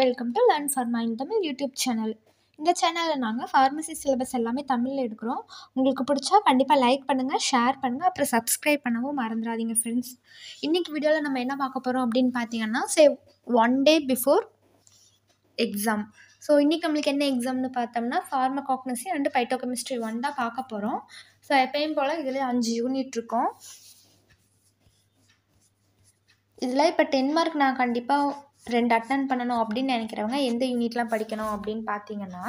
Welcome to learn for mind Tamil YouTube channel இந்த சேனலில் நாங்கள் ஃபார்மசி சிலபஸ் எல்லாமே தமிழில் எடுக்கிறோம் உங்களுக்கு பிடிச்சா கண்டிப்பாக லைக் பண்ணுங்கள் ஷேர் பண்ணுங்கள் அப்புறம் சப்ஸ்கிரைப் பண்ணவும் மறந்துடாதீங்க ஃப்ரெண்ட்ஸ் இன்றைக்கி வீடியோவில் நம்ம என்ன பார்க்க போகிறோம் அப்படின்னு பார்த்தீங்கன்னா say one day before exam so இன்றைக்கி நம்மளுக்கு என்ன எக்ஸாம்னு பார்த்தோம்னா ஃபார்மகாக்னசி அண்டு பைட்டோகெமிஸ்ட்ரி ஒன் தான் பார்க்க போகிறோம் ஸோ எப்பயும் போல் இதில் அஞ்சு யூனிட் இருக்கும் இதில் இப்போ டென் மார்க் நான் கண்டிப்பாக ரெண்டு அட்டன் பண்ணணும் அப்படின்னு நினைக்கிறவங்க எந்த யூனிட்லாம் படிக்கணும் அப்படின்னு பார்த்தீங்கன்னா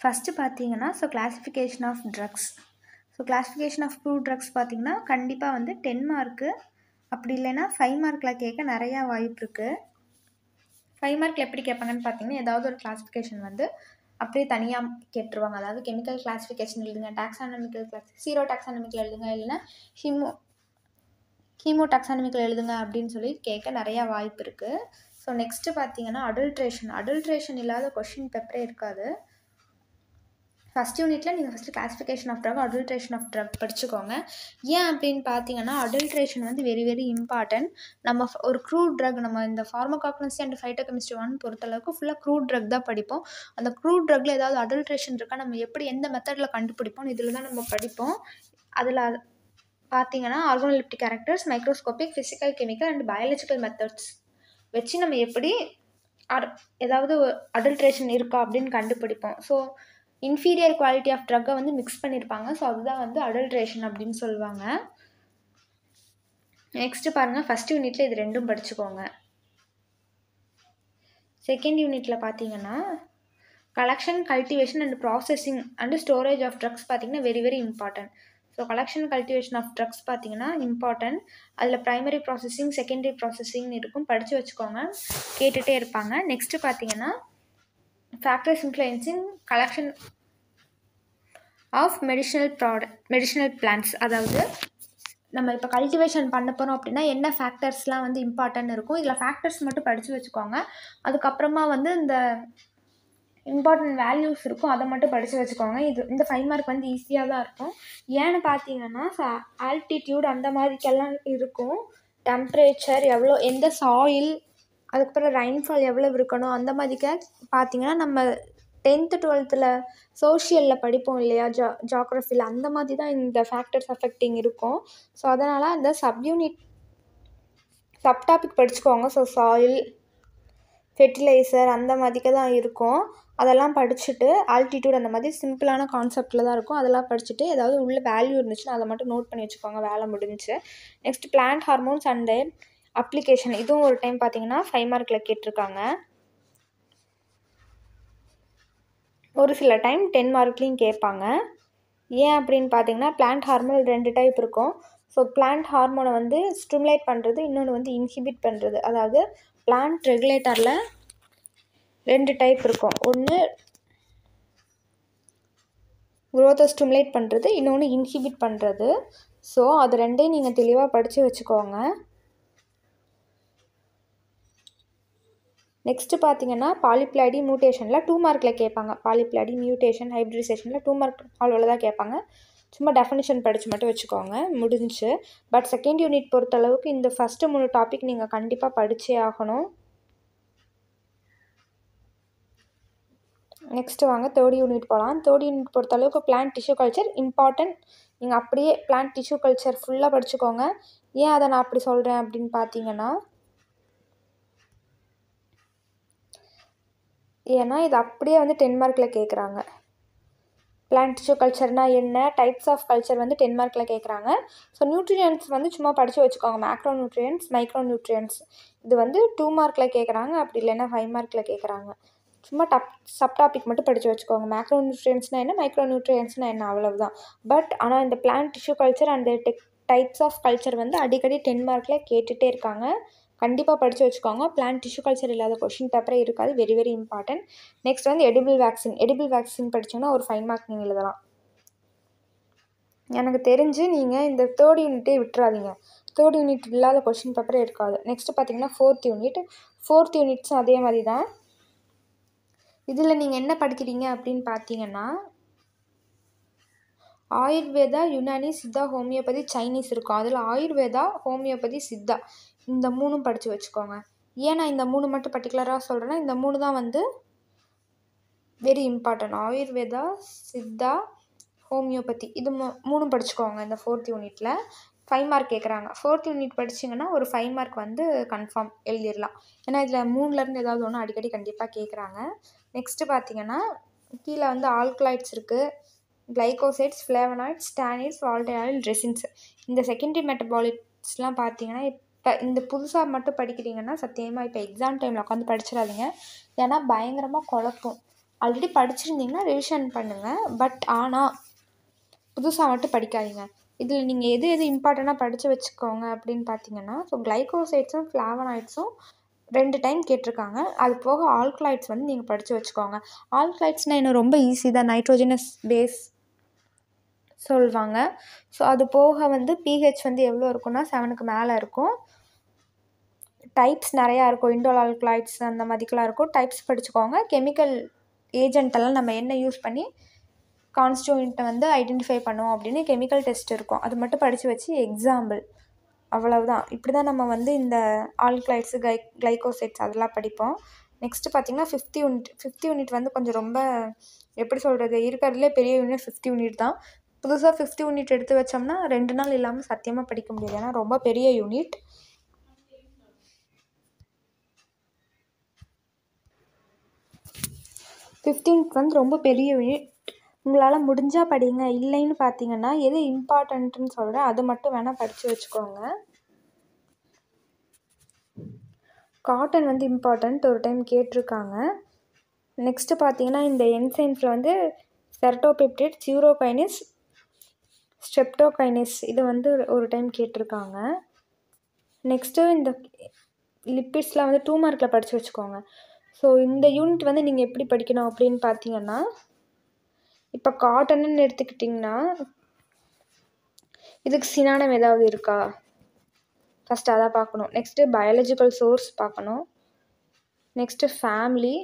ஃபஸ்ட்டு பார்த்தீங்கன்னா so classification of drugs so classification of ப்ரூ ட்ரக்ஸ் பார்த்திங்கன்னா கண்டிப்பாக வந்து டென் மார்க்கு அப்படி இல்லைன்னா ஃபைவ் மார்க்கில் கேட்க நிறையா வாய்ப்பு இருக்குது ஃபைவ் மார்க்கில் எப்படி கேட்பாங்கன்னு பார்த்தீங்கன்னா ஏதாவது ஒரு கிளாஸிஃபிகேஷன் வந்து அப்படியே தனியாக கேட்டுருவாங்க அதாவது கெமிக்கல் கிளாஸிஃபிகேஷன் எழுதுங்க டாக்ஸானமிக்கல் கிளாஸ் சீரோ டாக்ஸானமிக்கல் எழுதுங்க இல்லைன்னா ஹிமோ கீமோ டாக்ஸானமிக்கல் எழுதுங்க அப்படின்னு சொல்லி கேட்க நிறையா வாய்ப்பு இருக்குது ஸோ நெக்ஸ்ட்டு பார்த்தீங்கன்னா அடல்ட்ரேஷன் அடல்ட்ரேஷன் இல்லாத கொஷின் பேப்பரே இருக்காது ஃபஸ்ட் யூனிட்டில் நீங்கள் first classification of drug adulteration of drug படிச்சுக்கோங்க ஏன் அப்படின்னு பார்த்தீங்கன்னா அடல்ட்ரேஷன் வந்து வெரி வெரி இம்பார்ட்டன்ட் நம்ம ஒரு க்ரூட் ட்ரக் நம்ம இந்த ஃபார்மகாக்னசி அண்ட் கெமிஸ்ட்ரி ஒன் பொறுத்தளவுக்கு ஃபுல்லாக க்ரூட் ட்ரக் தான் படிப்போம் அந்த க்ரூட் ட்ரக்கில் ஏதாவது அடல்ட்ரேஷன் இருக்கா நம்ம எப்படி எந்த மெத்தடில் கண்டுபிடிப்போம் இதில் தான் நம்ம படிப்போம் அதில் பார்த்தீங்கன்னா organoleptic characters microscopic physical chemical and biological methods வச்சு நம்ம எப்படி அட் ஏதாவது அடல்ட்ரேஷன் இருக்கா அப்படின்னு கண்டுபிடிப்போம் ஸோ இன்ஃபீரியர் குவாலிட்டி ஆஃப் ட்ரக்கை வந்து மிக்ஸ் பண்ணியிருப்பாங்க ஸோ அதுதான் வந்து அடல்ட்ரேஷன் அப்படின்னு சொல்லுவாங்க நெக்ஸ்ட்டு பாருங்கள் ஃபஸ்ட் யூனிட்டில் இது ரெண்டும் படிச்சுக்கோங்க செகண்ட் யூனிட்டில் பார்த்தீங்கன்னா collection cultivation and processing and storage of drugs பார்த்திங்கன்னா very very important so collection cultivation of drugs பார்த்தீங்கன்னா இம்பார்ட்டன்ட் அதில் ப்ரைமரி ப்ராசஸிங் செகண்டரி ப்ராசஸிங் இருக்கும் படித்து வச்சுக்கோங்க கேட்டுகிட்டே இருப்பாங்க நெக்ஸ்ட்டு பார்த்தீங்கன்னா factors influencing collection of medicinal product medicinal plants அதாவது நம்ம இப்போ கல்டிவேஷன் பண்ண போகிறோம் அப்படின்னா என்ன ஃபேக்டர்ஸ்லாம் வந்து இம்பார்ட்டன் இருக்கும் இதில் ஃபேக்டர்ஸ் மட்டும் படித்து வச்சுக்கோங்க அதுக்கப்புறமா வந்து இந்த இம்பார்ட்டன்ட் வேல்யூஸ் இருக்கும் அதை மட்டும் படித்து வச்சுக்கோங்க இது இந்த ஃபைவ் மார்க் வந்து ஈஸியாக தான் இருக்கும் ஏன்னு பார்த்தீங்கன்னா ஆல்டிடியூட் அந்த மாதிரிக்கெல்லாம் இருக்கும் டெம்ப்ரேச்சர் எவ்வளோ எந்த சாயில் அதுக்கப்புறம் ரெயின்ஃபால் எவ்வளோ இருக்கணும் அந்த மாதிரிக்க பார்த்தீங்கன்னா நம்ம டென்த்து டுவெல்த்தில் சோஷியலில் படிப்போம் இல்லையா ஜா ஜாக்ரஃபியில் அந்த மாதிரி தான் இந்த ஃபேக்டர்ஸ் அஃபெக்டிங் இருக்கும் ஸோ அதனால் அந்த சப்யூனிட் சப் டாபிக் படிச்சுக்கோங்க ஸோ சாயில் ஃபெர்டிலைசர் அந்த மாதிரிக்க தான் இருக்கும் அதெல்லாம் படிச்சுட்டு ஆல்டிடியூட் அந்த மாதிரி சிம்பிளான கான்செப்டில் தான் இருக்கும் அதெல்லாம் படிச்சுட்டு ஏதாவது உள்ள வேல்யூ இருந்துச்சுன்னா அதை மட்டும் நோட் பண்ணி வச்சுக்கோங்க வேலை முடிஞ்சு next plant hormones and application இதுவும் ஒரு டைம் பார்த்தீங்கன்னா ஃபைவ் மார்க்கில் கேட்டிருக்காங்க ஒரு சில டைம் டென் மார்க்லேயும் கேட்பாங்க ஏன் அப்படின்னு பார்த்தீங்கன்னா பிளான்ட் ஹார்மோன் ரெண்டு டைப் இருக்கும் ஸோ பிளான்ட் ஹார்மோனை வந்து ஸ்டிமுலேட் பண்ணுறது இன்னொன்று வந்து இன்ஹிபிட் பண்ணுறது அதாவது பிளான்ட் ரெகுலேட்டரில் ரெண்டு டைப் இருக்கும் ஒன்று க்ரோத்தை ஸ்டிமுலேட் பண்ணுறது இன்னொன்று இன்ஹிபிட் பண்ணுறது ஸோ அது ரெண்டையும் நீங்கள் தெளிவாக படித்து வச்சுக்கோங்க நெக்ஸ்ட்டு பார்த்தீங்கன்னா பாலிப்ளாடி மியூட்டேஷனில் டூ மார்க்கில் கேட்பாங்க பாலிப்ளாடி மியூட்டேஷன் ஹைப்ரிடைசேஷனில் டூ மார்க் அவ்வளோ தான் கேட்பாங்க சும்மா டெஃபினிஷன் படித்து மட்டும் வச்சுக்கோங்க முடிஞ்சு பட் செகண்ட் யூனிட் பொறுத்தளவுக்கு இந்த ஃபஸ்ட்டு மூணு டாபிக் நீங்கள் கண்டிப்பாக படித்தே ஆகணும் நெக்ஸ்ட்டு வாங்க தேர்ட் யூனிட் போகலாம் தேர்ட் யூனிட் பொறுத்த அளவுக்கு பிளான்ட் டிஷ்யூ கல்ச்சர் இம்பார்ட்டன்ட் நீங்கள் அப்படியே பிளான்ட் டிஷ்யூ கல்ச்சர் ஃபுல்லாக படிச்சுக்கோங்க ஏன் அதை நான் அப்படி சொல்கிறேன் அப்படின்னு பார்த்தீங்கன்னா ஏன்னா இது அப்படியே வந்து டென் மார்க்கில் கேட்குறாங்க பிளான்ட் டிஷ்யூ கல்ச்சர்னால் என்ன டைப்ஸ் ஆஃப் கல்ச்சர் வந்து டென் மார்க்கில் கேட்குறாங்க ஸோ நியூட்ரியன்ஸ் வந்து சும்மா படித்து வச்சுக்கோங்க மேக்ரோ நியூட்ரியன்ஸ் மைக்ரோ நியூட்ரியன்ஸ் இது வந்து டூ மார்க்கில் கேட்குறாங்க அப்படி இல்லைன்னா ஃபைவ் மார்க்கில் கேட்குறாங்க சும்மா டப் சப் டாபிக் மட்டும் படித்து வச்சுக்கோங்க மேக்ரோ நியூட்ரியன்ஸ்னால் என்ன மைக்ரோ நியூட்ரியன்ஸ்னால் என்ன அவ்வளவுதான் பட் ஆனால் இந்த பிளான் டிஷ்யூ கல்ச்சர் அந்த டெக் டைப்ஸ் ஆஃப் கல்ச்சர் வந்து அடிக்கடி டென் மார்க்கில் கேட்டுகிட்டே இருக்காங்க கண்டிப்பாக படித்து வச்சுக்கோங்க பிளான் டிஷ்யூ கல்ச்சர் இல்லாத கொஷின் பேப்பரே இருக்காது வெரி வெரி இம்பார்ட்டன்ட் நெக்ஸ்ட் வந்து எடிபிள் வேக்சின் எடிபிள் வேக்சின் படித்தோம்னா ஒரு ஃபைன் மார்க் நீங்கள் எழுதலாம் எனக்கு தெரிஞ்சு நீங்கள் இந்த தேர்ட் யூனிட்டே விட்டுறாதீங்க தேர்ட் யூனிட் இல்லாத கொஷின் பேப்பரே இருக்காது நெக்ஸ்ட் பார்த்தீங்கன்னா ஃபோர்த் யூனிட் ஃபோர்த் யூனிட்ஸும் அதே மாதிரி தான் இதில் நீங்கள் என்ன படிக்கிறீங்க அப்படின்னு பார்த்தீங்கன்னா ஆயுர்வேதா யுனானி சித்தா ஹோமியோபதி சைனீஸ் இருக்கும் அதில் ஆயுர்வேதா ஹோமியோபதி சித்தா இந்த மூணும் படித்து வச்சுக்கோங்க ஏன் நான் இந்த மூணு மட்டும் பர்டிகுலராக சொல்கிறேன்னா இந்த மூணு தான் வந்து very important Ayurveda Siddha homeopathy இது மூ மூணும் படிச்சுக்கோங்க இந்த ஃபோர்த் யூனிட்டில் ஃபைவ் மார்க் கேட்குறாங்க ஃபோர்த் யூனிட் படிச்சிங்கன்னா ஒரு ஃபைவ் மார்க் வந்து கன்ஃபார்ம் எழுதிடலாம் ஏன்னா இதில் மூணுலேருந்து ஏதாவது ஒன்று அடிக்கடி கண்டிப்பாக கேட்குறாங்க நெக்ஸ்ட்டு பார்த்தீங்கன்னா கீழே வந்து ஆல்கலாய்ட்ஸ் இருக்குது கிளைகோசைட்ஸ் ஃப்ளேவனாய்ட்ஸ் ஸ்டானிஸ் வால்டனாய்ட் ட்ரெஸ்ஸின்ஸ் இந்த செகண்டரி மெட்டபாலிட்ஸ்லாம் பார்த்திங்கன்னா இப்போ இந்த புதுசாக மட்டும் படிக்கிறீங்கன்னா சத்தியமாக இப்போ எக்ஸாம் டைமில் உட்காந்து படிச்சிடாதீங்க ஏன்னா பயங்கரமாக குழப்பம் ஆல்ரெடி படிச்சிருந்தீங்கன்னா ரிவிஷன் பண்ணுங்கள் பட் ஆனால் புதுசாக மட்டும் படிக்காதீங்க இதில் நீங்கள் எது எது இம்பார்ட்டண்ட்டாக படித்து வச்சுக்கோங்க அப்படின்னு பார்த்தீங்கன்னா ஸோ கிளைகோசைட்ஸும் ஃப்ளாவனாய்ட்ஸும் ரெண்டு டைம் கேட்டிருக்காங்க அது போக ஆல்கலைட்ஸ் வந்து நீங்கள் படித்து வச்சுக்கோங்க ஆல்கலைட்ஸ்னால் இன்னும் ரொம்ப ஈஸி தான் நைட்ரோஜனஸ் பேஸ் சொல்லுவாங்க ஸோ அது போக வந்து பிஹெச் வந்து எவ்வளோ இருக்குன்னா செவனுக்கு மேலே இருக்கும் டைப்ஸ் நிறையா இருக்கும் இண்டோல் ஆல்கலைட்ஸ் அந்த மாதிரிக்கெலாம் இருக்கும் டைப்ஸ் படிச்சுக்கோங்க கெமிக்கல் ஏஜென்ட்டெல்லாம் நம்ம என்ன யூஸ் பண்ணி கான்ஸ்டியூண்ட்டை வந்து ஐடென்டிஃபை பண்ணுவோம் அப்படின்னு கெமிக்கல் டெஸ்ட் இருக்கும் அது மட்டும் படித்து வச்சு எக்ஸாம்பிள் அவ்வளவுதான் இப்படி தான் நம்ம வந்து இந்த ஆல்க்ளைட்ஸு கை கிளைகோசைட்ஸ் அதெல்லாம் படிப்போம் நெக்ஸ்ட்டு பார்த்திங்கன்னா ஃபிஃப்த் யூனிட் ஃபிஃப்த் யூனிட் வந்து கொஞ்சம் ரொம்ப எப்படி சொல்கிறது இருக்கிறதுலே பெரிய யூனிட் ஃபிஃப்த் யூனிட் தான் புதுசாக ஃபிஃப்த் யூனிட் எடுத்து வச்சோம்னா ரெண்டு நாள் இல்லாமல் சத்தியமாக படிக்க முடியாது ஏன்னா ரொம்ப பெரிய யூனிட் ஃபிஃப்டீன்த் வந்து ரொம்ப பெரிய யூனிட் உங்களால் முடிஞ்சால் படிங்க இல்லைன்னு பார்த்தீங்கன்னா எது இம்பார்ட்டன்ட்டுன்னு சொல்கிறேன் அது மட்டும் வேணால் படித்து வச்சுக்கோங்க காட்டன் வந்து இம்பார்ட்டன்ட் ஒரு டைம் கேட்டிருக்காங்க நெக்ஸ்ட்டு பார்த்தீங்கன்னா இந்த என்சைன்ஸில் வந்து செர்டோபெப்டிட் சியூரோகைனிஸ் ஸ்டெப்டோகைனிஸ் இது வந்து ஒரு டைம் கேட்டிருக்காங்க நெக்ஸ்ட்டு இந்த லிப்பிட்ஸில் வந்து டூ மார்க்கில் படித்து வச்சுக்கோங்க ஸோ இந்த யூனிட் வந்து நீங்கள் எப்படி படிக்கணும் அப்படின்னு பார்த்தீங்கன்னா இப்போ காட்டனுன்னு எடுத்துக்கிட்டிங்கன்னா இதுக்கு சினானம் ஏதாவது இருக்கா ஃபஸ்ட்டு அதான் பார்க்கணும் நெக்ஸ்ட்டு பயாலஜிக்கல் சோர்ஸ் பார்க்கணும் நெக்ஸ்ட்டு ஃபேமிலி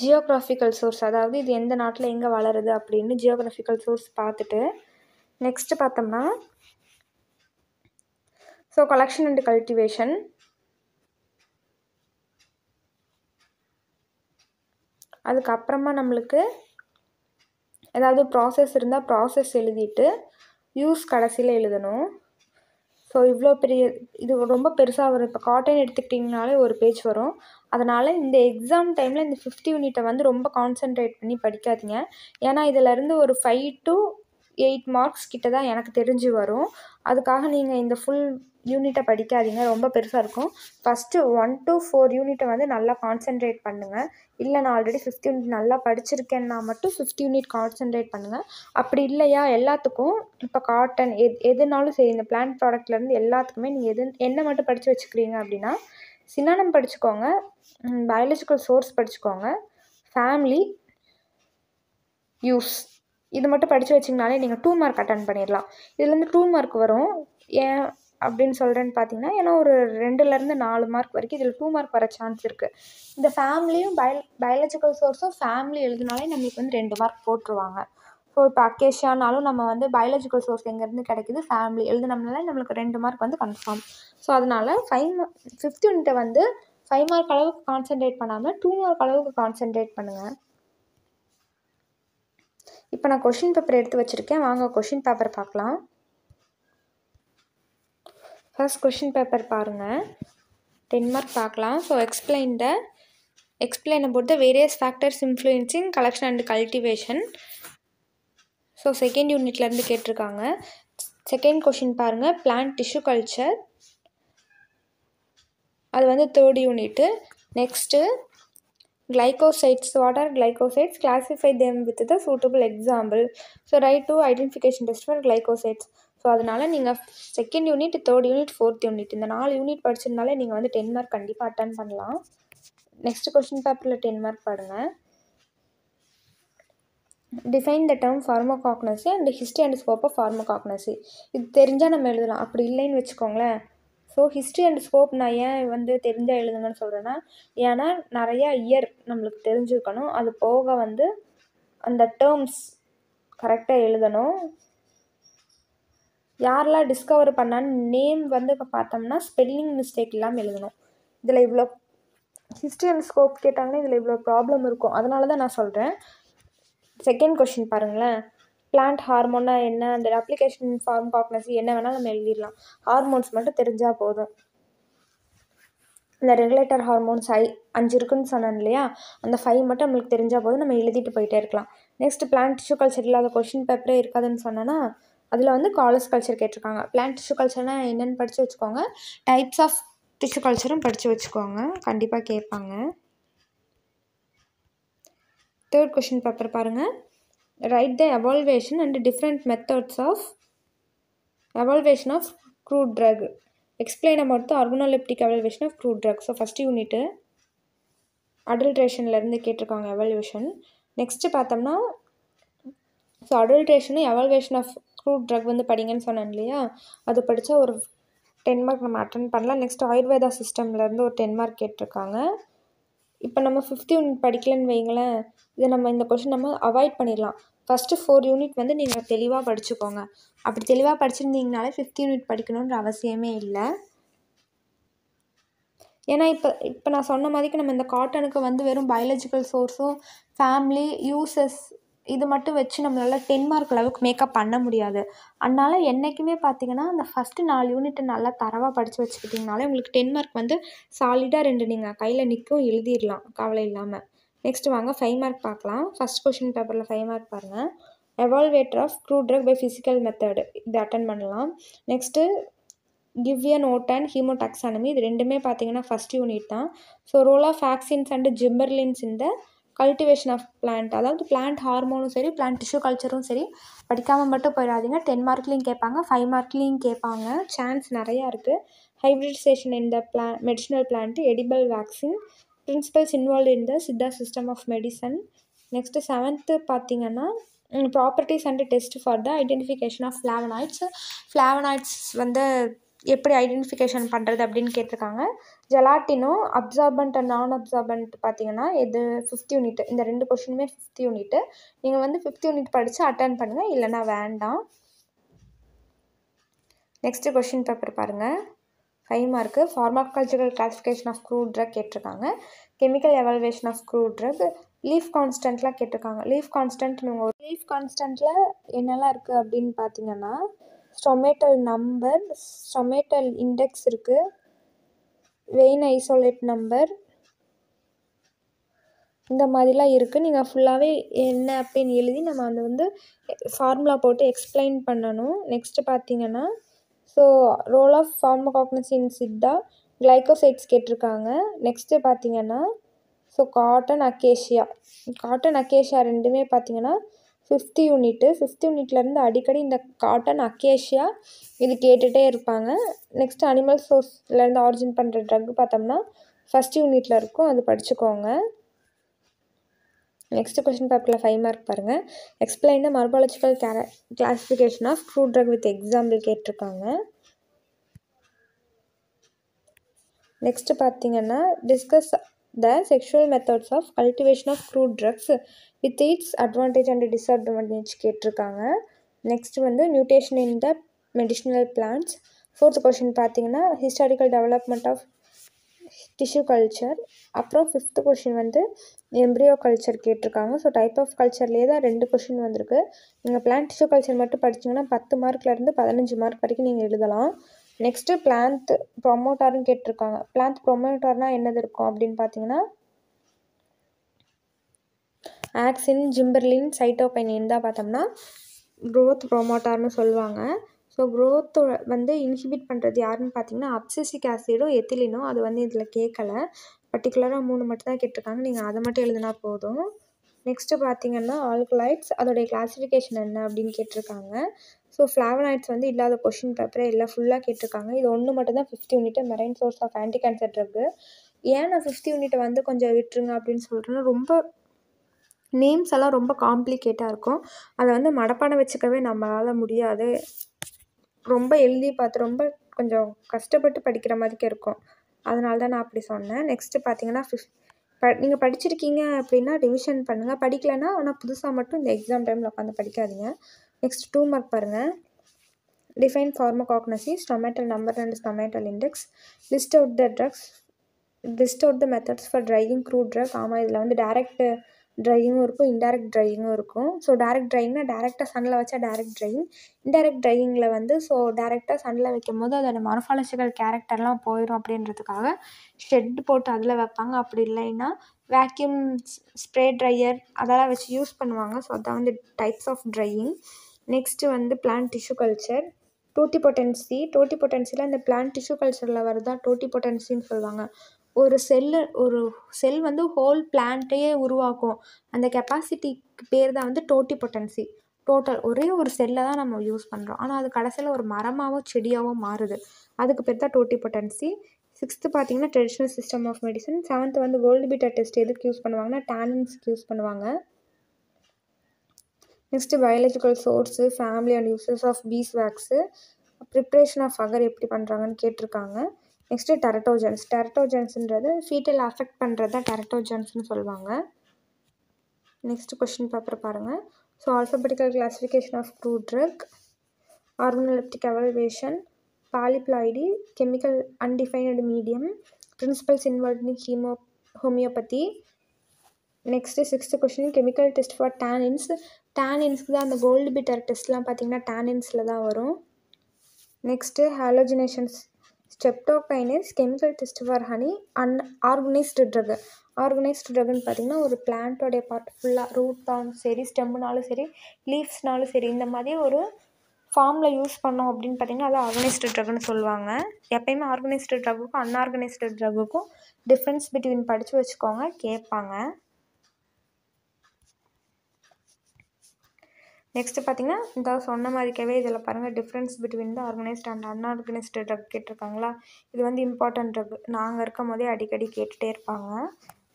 ஜியோக்ராஃபிக்கல் சோர்ஸ் அதாவது இது எந்த நாட்டில் எங்கே வளருது அப்படின்னு ஜியோக்ராஃபிக்கல் சோர்ஸ் பார்த்துட்டு நெக்ஸ்ட்டு பார்த்தோம்னா ஸோ கலெக்ஷன் அண்ட் கல்டிவேஷன் அதுக்கப்புறமா நம்மளுக்கு ஏதாவது ப்ராசஸ் இருந்தால் ப்ராசஸ் எழுதிட்டு யூஸ் கடைசியில் எழுதணும் ஸோ இவ்வளோ பெரிய இது ரொம்ப பெருசாக வரும் இப்போ காட்டன் எடுத்துக்கிட்டிங்கனாலே ஒரு பேஜ் வரும் அதனால் இந்த எக்ஸாம் டைமில் இந்த ஃபிஃப்டி யூனிட்டை வந்து ரொம்ப கான்சென்ட்ரேட் பண்ணி படிக்காதீங்க ஏன்னா இதிலேருந்து ஒரு ஃபைவ் டு எயிட் மார்க்ஸ் கிட்ட தான் எனக்கு தெரிஞ்சு வரும் அதுக்காக நீங்கள் இந்த ஃபுல் யூனிட்டை படிக்காதீங்க ரொம்ப பெருசாக இருக்கும் ஃபஸ்ட்டு ஒன் டு ஃபோர் யூனிட்டை வந்து நல்லா கான்சென்ட்ரேட் பண்ணுங்கள் இல்லை நான் ஆல்ரெடி ஃபிஃப்த் யூனிட் நல்லா படிச்சிருக்கேன்னா மட்டும் ஃபிஃப்த் யூனிட் கான்சென்ட்ரேட் பண்ணுங்கள் அப்படி இல்லையா எல்லாத்துக்கும் இப்போ காட்டன் எது எதுனாலும் சரி இந்த பிளான்ட் ப்ராடக்ட்லேருந்து எல்லாத்துக்குமே நீங்கள் எது என்ன மட்டும் படித்து வச்சுக்கிறீங்க அப்படின்னா சினானம் படிச்சுக்கோங்க பயாலஜிக்கல் சோர்ஸ் படிச்சுக்கோங்க ஃபேமிலி யூஸ் இது மட்டும் படித்து வச்சிங்கனாலே நீங்கள் டூ மார்க் அட்டன் பண்ணிடலாம் இதுலேருந்து டூ மார்க் வரும் ஏன் அப்படின்னு சொல்கிறேன்னு பார்த்தீங்கன்னா ஏன்னா ஒரு ரெண்டுலேருந்து நாலு மார்க் வரைக்கும் இதில் டூ மார்க் வர சான்ஸ் இருக்குது இந்த ஃபேமிலியும் பயல் பயாலஜிக்கல் சோர்ஸும் ஃபேமிலி எழுதினாலே நம்மளுக்கு வந்து ரெண்டு மார்க் போட்டுருவாங்க ஸோ இப்போ அக்கேஷியானாலும் நம்ம வந்து பயாலஜிக்கல் சோர்ஸ் எங்கேருந்து கிடைக்குது ஃபேமிலி எழுதினோம்னாலே நம்மளுக்கு ரெண்டு மார்க் வந்து கன்ஃபார்ம் ஸோ அதனால் ஃபைவ் ஃபிஃப்த் யூனிட்டை வந்து ஃபைவ் மார்க் அளவுக்கு கான்சென்ட்ரேட் பண்ணாமல் டூ மார்க் அளவுக்கு கான்சென்ட்ரேட் பண்ணுங்கள் இப்போ நான் கொஷின் பேப்பர் எடுத்து வச்சுருக்கேன் வாங்க கொஷின் பேப்பர் பார்க்கலாம் ஃபர்ஸ்ட் கொஷின் பேப்பர் பாருங்கள் டென் மார்க் பார்க்கலாம் ஸோ எக்ஸ்பிளைன் த எக்ஸ்பிளைன் பொறுத்த various factors influencing collection and cultivation so second யூனிட்லேருந்து கேட்டிருக்காங்க செகண்ட் கொஷின் பாருங்கள் பிளான்ட் டிஷ்யூ கல்ச்சர் அது வந்து third unit next glycosides what are glycosides classify them with the suitable example so write to identification test for glycosides so அதனால் நீங்கள் second unit third unit fourth unit இந்த நாலு unit படிச்சிருந்தாலே நீங்கள் வந்து ten mark கண்டிப்பாக அட்டன் பண்ணலாம் next question பேப்பரில் டென் மார்க் பாருங்கள் define the term pharmacognosy and history and scope of pharmacognosy இது தெரிஞ்சால் நம்ம எழுதலாம் அப்படி இல்லைன்னு வச்சுக்கோங்களேன் ஸோ ஹிஸ்ட்ரி அண்ட் ஸ்கோப் நான் ஏன் வந்து தெரிஞ்சால் எழுதுங்கன்னு சொல்கிறேன்னா ஏன்னா நிறையா இயர் நம்மளுக்கு தெரிஞ்சுருக்கணும் அது போக வந்து அந்த டேர்ம்ஸ் கரெக்டாக எழுதணும் யாரெல்லாம் டிஸ்கவர் பண்ணான்னு நேம் வந்து இப்போ பார்த்தோம்னா ஸ்பெல்லிங் மிஸ்டேக் இல்லாமல் எழுதணும் இதில் இவ்வளோ ஹிஸ்ட்ரி அண்ட் ஸ்கோப் கேட்டாங்கன்னா இதில் இவ்வளோ ப்ராப்ளம் இருக்கும் அதனால தான் நான் சொல்கிறேன் செகண்ட் கொஷின் பாருங்களேன் பிளான்ட் ஹார்மோன்னா என்ன அந்த அப்ளிகேஷன் ஃபார்ம் காக்னசி என்ன வேணாலும் நம்ம எழுதிடலாம் ஹார்மோன்ஸ் மட்டும் தெரிஞ்சால் போதும் இந்த ரெகுலேட்டர் ஹார்மோன்ஸ் ஐ அஞ்சு இருக்குன்னு சொன்னேன் இல்லையா அந்த ஃபைவ் மட்டும் நம்மளுக்கு தெரிஞ்சால் போதும் நம்ம எழுதிட்டு போயிட்டே இருக்கலாம் நெக்ஸ்ட் பிளான்ட் டிஷ்யூ கல்ச்சர் இல்லாத கொஷின் பேப்பரே இருக்காதுன்னு சொன்னேன்னா அதில் வந்து காலஸ் கல்ச்சர் கேட்டிருக்காங்க பிளான்ட் டிஷ்யூ கல்ச்சர்னா என்னென்னு படித்து வச்சுக்கோங்க டைப்ஸ் ஆஃப் டிஷ்யூ கல்ச்சரும் படித்து வச்சுக்கோங்க கண்டிப்பாக கேட்பாங்க தேர்ட் கொஷின் பேப்பர் பாருங்கள் write the evaluation and different methods of evaluation of crude drug. Explain about the organoleptic evaluation of crude drug. So, first unit அடல்ட்ரேஷன்லேருந்து கேட்டிருக்காங்க எவல்யூஷன் நெக்ஸ்ட்டு பார்த்தோம்னா ஸோ அடல்ட்ரேஷனும் evaluation of crude drug வந்து படிங்கன்னு சொன்னேன் இல்லையா அது படித்தா ஒரு டென் மார்க் நம்ம அட்டன் பண்ணலாம் நெக்ஸ்ட் ஆயுர்வேதா சிஸ்டம்லேருந்து ஒரு டென் மார்க் கேட்டிருக்காங்க இப்போ நம்ம ஃபிஃப்த் யூனிட் படிக்கலைன்னு வைங்களேன் இதை நம்ம இந்த கொஷின் நம்ம அவாய்ட் பண்ணிடலாம் ஃபஸ்ட்டு ஃபோர் யூனிட் வந்து நீங்கள் தெளிவாக படிச்சுக்கோங்க அப்படி தெளிவாக படிச்சிருந்தீங்கனாலே ஃபிஃப்த் யூனிட் படிக்கணுன்ற அவசியமே இல்லை ஏன்னா இப்போ இப்போ நான் சொன்ன மாதிரிக்கு நம்ம இந்த காட்டனுக்கு வந்து வெறும் பயாலஜிக்கல் சோர்ஸும் ஃபேமிலி யூசஸ் இது மட்டும் வச்சு நம்மளால் டென் மார்க் அளவுக்கு மேக்கப் பண்ண முடியாது அதனால் என்றைக்குமே பார்த்தீங்கன்னா அந்த ஃபஸ்ட்டு நாலு யூனிட்டை நல்லா தரவாக படித்து வச்சுக்கிட்டிங்கனாலே உங்களுக்கு டென் மார்க் வந்து சாலிடாக ரெண்டு நீங்கள் கையில் நிற்கும் எழுதிடலாம் கவலை இல்லாமல் நெக்ஸ்ட் வாங்க ஃபைவ் மார்க் பார்க்கலாம் ஃபஸ்ட் கொஷின் பேப்பரில் ஃபைவ் மார்க் பாருங்கள் எவால்வேட்டர் of screw drug by physical method இது அட்டன் பண்ணலாம் நெக்ஸ்ட்டு கிவ்ய நோட் அண்ட் ஹீமோடாக்சானமி இது ரெண்டுமே பார்த்தீங்கன்னா ஃபஸ்ட் யூனிட் தான் so role of auxins and ஜிம்பர்லின்ஸ் இந்த கல்டிவேஷன் ஆஃப் பிளான்ட் அதாவது பிளான்ட் ஹார்மோனும் சரி பிளான்ட் டிஷ்யூ கல்ச்சரும் சரி படிக்காமல் மட்டும் போயிடாதீங்க டென் மார்க்லேயும் கேட்பாங்க ஃபைவ் மார்க்லேயும் கேட்பாங்க சான்ஸ் நிறையா இருக்குது ஹைப்ரிடைசேஷன் இந்த த பிளா medicinal plant edible vaccine principles involve in the Siddha system of medicine next seventh பார்த்தீங்கன்னா properties and test for the identification of flavonoids flavonoids வந்து எப்படி ஐடென்டிஃபிகேஷன் பண்ணுறது அப்படின்னு கேட்டிருக்காங்க ஜெலாட்டினோ அப்சார்பண்ட் அண்ட் நான் அப்சார்பண்ட் பார்த்தீங்கன்னா இது ஃபிஃப்த் யூனிட் இந்த ரெண்டு கொஷினுமே ஃபிஃப்த் யூனிட்டு நீங்கள் வந்து ஃபிஃப்த் யூனிட் படித்து அட்டன் பண்ணுங்கள் இல்லைனா வேண்டாம் நெக்ஸ்ட்டு கொஷின் பேப்பர் பாருங்கள் five mark pharmacological classification of crude drug கேட்டிருக்காங்க chemical evaluation of crude drug leaf கான்ஸ்டன்ட்லாம் கேட்டிருக்காங்க லீஃப் கான்ஸ்டன்ட் நீங்கள் லீஃப் கான்ஸ்டன்ட்டில் என்னெல்லாம் இருக்குது அப்படின்னு பார்த்தீங்கன்னா ஸ்டொமேட்டல் நம்பர் ஸ்டொமேட்டல் இண்டெக்ஸ் இருக்குது வெயின் ஐசோலேட் நம்பர் இந்த மாதிரிலாம் இருக்குது நீங்கள் ஃபுல்லாகவே என்ன அப்படின்னு எழுதி நம்ம அதை வந்து ஃபார்முலா போட்டு எக்ஸ்பிளைன் பண்ணணும் நெக்ஸ்ட்டு பார்த்தீங்கன்னா ஸோ ரோல் ஆஃப் ஃபார்மகாக்னசின் சித்தா கிளைகோசைட்ஸ் கேட்டிருக்காங்க நெக்ஸ்ட்டு பார்த்தீங்கன்னா so cotton acacia cotton acacia ரெண்டுமே பார்த்தீங்கன்னா ஃபிஃப்த் யூனிட்டு ஃபிஃப்த் யூனிட்லேருந்து அடிக்கடி இந்த காட்டன் அக்கேஷியா இது கேட்டுகிட்டே இருப்பாங்க நெக்ஸ்ட் அனிமல் சோர்ஸ்லேருந்து ஆரிஜின் பண்ணுற ட்ரக் பார்த்தோம்னா ஃபஸ்ட் யூனிட்டில் இருக்கும் அது படிச்சுக்கோங்க நெக்ஸ்ட் கொஸ்டின் பேப்பரில் ஃபைவ் மார்க் பாருங்கள் எக்ஸ்பிளைன் த மர்பாலஜிக்கல் கேர classification of fruit drug with example கேட்டிருக்காங்க நெக்ஸ்ட்டு பார்த்தீங்கன்னா discuss the sexual methods of cultivation of crude drugs with its advantage and disadvantage கேட்டிருக்காங்க நெக்ஸ்ட் வந்து mutation in the medicinal plants fourth question பார்த்தீங்கன்னா historical development of tissue culture அப்புறம் fifth question வந்து embryo culture கேட்டிருக்காங்க so type of கல்ச்சர்லேயே தான் ரெண்டு question வந்திருக்கு நீங்கள் பிளான்ட் டிஷ்யூ கல்ச்சர் மட்டும் படிச்சிங்கன்னா பத்து மார்க்லேருந்து பதினஞ்சு மார்க் வரைக்கும் நீங்கள் எழுதலாம் நெக்ஸ்ட்டு பிளான்த் ப்ரொமோட்டார்னு கேட்டிருக்காங்க பிளான்த் ப்ரொமோட்டார்னால் என்னது இருக்கும் அப்படின்னு பார்த்தீங்கன்னா ஆக்சின் ஜிம்பர்லின் சைட்டோபைனின் தான் பார்த்தோம்னா க்ரோத் ப்ரொமோட்டார்னு சொல்லுவாங்க ஸோ க்ரோத்தை வந்து இன்ஹிபிட் பண்ணுறது யாருன்னு பார்த்தீங்கன்னா அப்சிசிக் ஆசிடும் எத்திலினும் அது வந்து இதில் கேட்கலை பர்டிகுலராக மூணு மட்டும் தான் கேட்டிருக்காங்க நீங்கள் அதை மட்டும் எழுதுனா போதும் நெக்ஸ்ட்டு பார்த்தீங்கன்னா ஆல்கலைட்ஸ் அதோடைய கிளாஸிஃபிகேஷன் என்ன அப்படின்னு கேட்டிருக்காங்க ஸோ ஃப்ளாவனாய்ட்ஸ் வந்து இல்லாத கொஷின் பேப்பரே இல்லை ஃபுல்லாக கேட்டிருக்காங்க இது ஒன்று மட்டும்தான் fifth unit marine source of anti cancer drug ஏன் நான் ஃபிஃப்த் யூனிட்டை வந்து கொஞ்சம் விட்டுருங்க அப்படின்னு சொல்கிறேன்னா ரொம்ப நேம்ஸ் எல்லாம் ரொம்ப காம்ப்ளிகேட்டாக இருக்கும் அதை வந்து மடப்பாடம் வச்சுக்கவே நம்மளால் முடியாது ரொம்ப எழுதி பார்த்து ரொம்ப கொஞ்சம் கஷ்டப்பட்டு படிக்கிற மாதிரிக்கு இருக்கும் அதனால தான் நான் அப்படி சொன்னேன் நெக்ஸ்ட்டு பார்த்தீங்கன்னா ஃபிஃப்ட் ப நீங்கள் படிச்சிருக்கீங்க அப்படின்னா ரிவிஷன் பண்ணுங்கள் படிக்கலைன்னா ஆனால் புதுசாக மட்டும் இந்த எக்ஸாம் டைமில் உட்காந்து படிக்காதீங்க நெக்ஸ்ட் டூ மார்க் பாருங்கள் define pharmacognosy stomatal number and stomatal index list out the drugs list out the methods for drying crude drug ஆமாம் இதில் வந்து டேரெக்ட் ட்ரையிங்கும் இருக்கும் இன்டெரக்ட் ட்ரையிங்கும் இருக்கும் ஸோ டேரெக்ட் ட்ரையிங்னா டேரெக்டாக சனில் வச்சா டேரெக்ட் ட்ரையிங் இன்டெரக்ட் ட்ரையிங்கில் வந்து ஸோ டேரெக்டாக சனில் வைக்கும் போது அதோட மரஃபாலஜிக்கல் கேரக்டர்லாம் போயிடும் அப்படின்றதுக்காக ஷெட் போட்டு அதில் வைப்பாங்க அப்படி இல்லைன்னா வேக்யூம் ஸ்ப்ரே ட்ரையர் அதெல்லாம் வச்சு யூஸ் பண்ணுவாங்க ஸோ அதான் வந்து டைப்ஸ் ஆஃப் ட்ரையிங் நெக்ஸ்ட்டு வந்து plant tissue culture totipotency டோட்டி பொட்டன்சியில் அந்த பிளான்ட் டிஷ்யூ கல்ச்சரில் வரதா பொட்டன்சின்னு சொல்லுவாங்க ஒரு செல்லு ஒரு செல் வந்து ஹோல் பிளான்ட்டையே உருவாக்கும் அந்த கெப்பாசிட்டிக்கு பேர் தான் வந்து டோட்டி பொட்டன்சி டோட்டல் ஒரே ஒரு செல்லை தான் நம்ம யூஸ் பண்ணுறோம் ஆனால் அது கடைசியில் ஒரு மரமாகவும் செடியாகவோ மாறுது அதுக்கு பேர் தான் டோட்டி பொட்டன்சி சிக்ஸ்த்து பார்த்தீங்கன்னா traditional system of medicine seventh வந்து கோல்டு பீட்டர் டெஸ்ட் எதுக்கு யூஸ் பண்ணுவாங்கன்னா டேலன்ஸ்க்கு யூஸ் பண்ணுவாங்க next biological source family and uses of beeswax preparation of agar எப்படி பண்ணுறாங்கன்னு கேட்டிருக்காங்க நெக்ஸ்ட்டு டெரட்டோஜென்ஸ் டெரட்டோஜென்ஸுன்றது ஃபீட்டல் அஃபெக்ட் பண்ணுறது தான் டெரட்டோஜென்ஸ்னு சொல்லுவாங்க நெக்ஸ்ட் கொஷின் பேப்பர் பாருங்கள் so alphabetical classification of crude drug organoleptic evaluation polyploidy chemical undefined medium principles involve in ஹீமோ homeopathy next sixth question chemical test for tannins டேனின்ஸ்க்கு தான் அந்த கோல்டு பிட்டர் டெஸ்ட்லாம் பார்த்தீங்கன்னா டேனின்ஸில் தான் வரும் next halogenations streptokinase chemical test for honey unorganised drug organised ட்ரக்னு பார்த்திங்கன்னா ஒரு பிளான்ட்டோடைய பார்ட் ஃபுல்லாக ரூட்டாலும் சரி ஸ்டெம்னாலும் சரி லீவ்ஸ்னாலும் சரி இந்த மாதிரி ஒரு ஃபார்மில் யூஸ் பண்ணோம் அப்படின்னு பார்த்திங்கன்னா அதை ஆர்கனைஸ்டு ட்ரக்னு சொல்லுவாங்க எப்பயுமே ஆர்கனைஸ்டு ட்ரகுக்கும் அன்ஆர்கனைஸ்டு ட்ரகுக்கும் டிஃப்ரென்ஸ் பிட்வீன் படித்து வச்சுக்கோங்க கேட்பாங்க நெக்ஸ்ட்டு பார்த்திங்கன்னா இந்த சொன்ன மாதிரிக்கவே இதில் பாருங்கள் difference between the organised and unorganised drug கேட்டிருக்காங்களா இது வந்து இம்பார்ட்டன்ட் ட்ரக் நாங்கள் இருக்கும் போதே அடிக்கடி கேட்டுகிட்டே இருப்பாங்க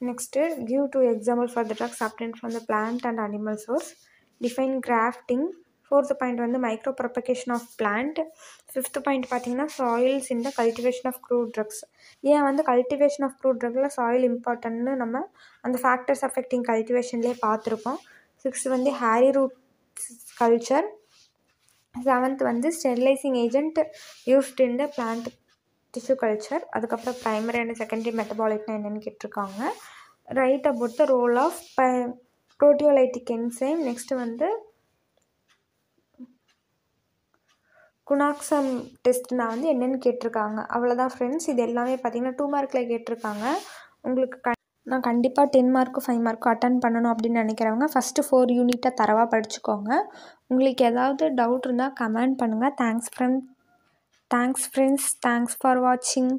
next give two example for the drugs obtained from the plant and animal source define grafting fourth point வந்து micro propagation of plant fifth point பார்த்தீங்கன்னா சாயில்ஸ் இந்த கல்டிவேஷன் ஆஃப் க்ரூ ட்ரக்ஸ் ஏன் வந்து கல்டிவேஷன் ஆஃப் க்ரூ ட்ரக்கில் soil இம்பார்ட்டன்ட்னு நம்ம அந்த factors affecting கல்டிவேஷன்லேயே பார்த்துருக்கோம் சிக்ஸ்த் வந்து ஹேரி ரூட் கல்ச்சர் செவன்த் வந்து sterilising agent used in the plant tissue culture அதுக்கப்புறம் ப்ரைமரி அண்ட் செகண்டரி மெட்டபாலிட்னா என்னென்னு கேட்டிருக்காங்க write about the role of ப ப்ரோட்டியோலைட்டிக் என்சைம் நெக்ஸ்ட்டு வந்து குணாக்சம் டெஸ்ட்னா வந்து என்னென்னு கேட்டிருக்காங்க அவ்வளோதான் ஃப்ரெண்ட்ஸ் இது எல்லாமே பார்த்தீங்கன்னா டூ மார்க்கில் கேட்டிருக்காங்க உங்களுக்கு க நான் கண்டிப்பாக டென் மார்க்கும் ஃபைவ் மார்க்கும் அட்டன் பண்ணணும் அப்படின்னு நினைக்கிறவங்க ஃபஸ்ட்டு ஃபோர் யூனிட்டாக தரவாக படிச்சுக்கோங்க உங்களுக்கு ஏதாவது டவுட் இருந்தால் கமெண்ட் பண்ணுங்கள் thanks friend thanks friends thanks for வாட்சிங்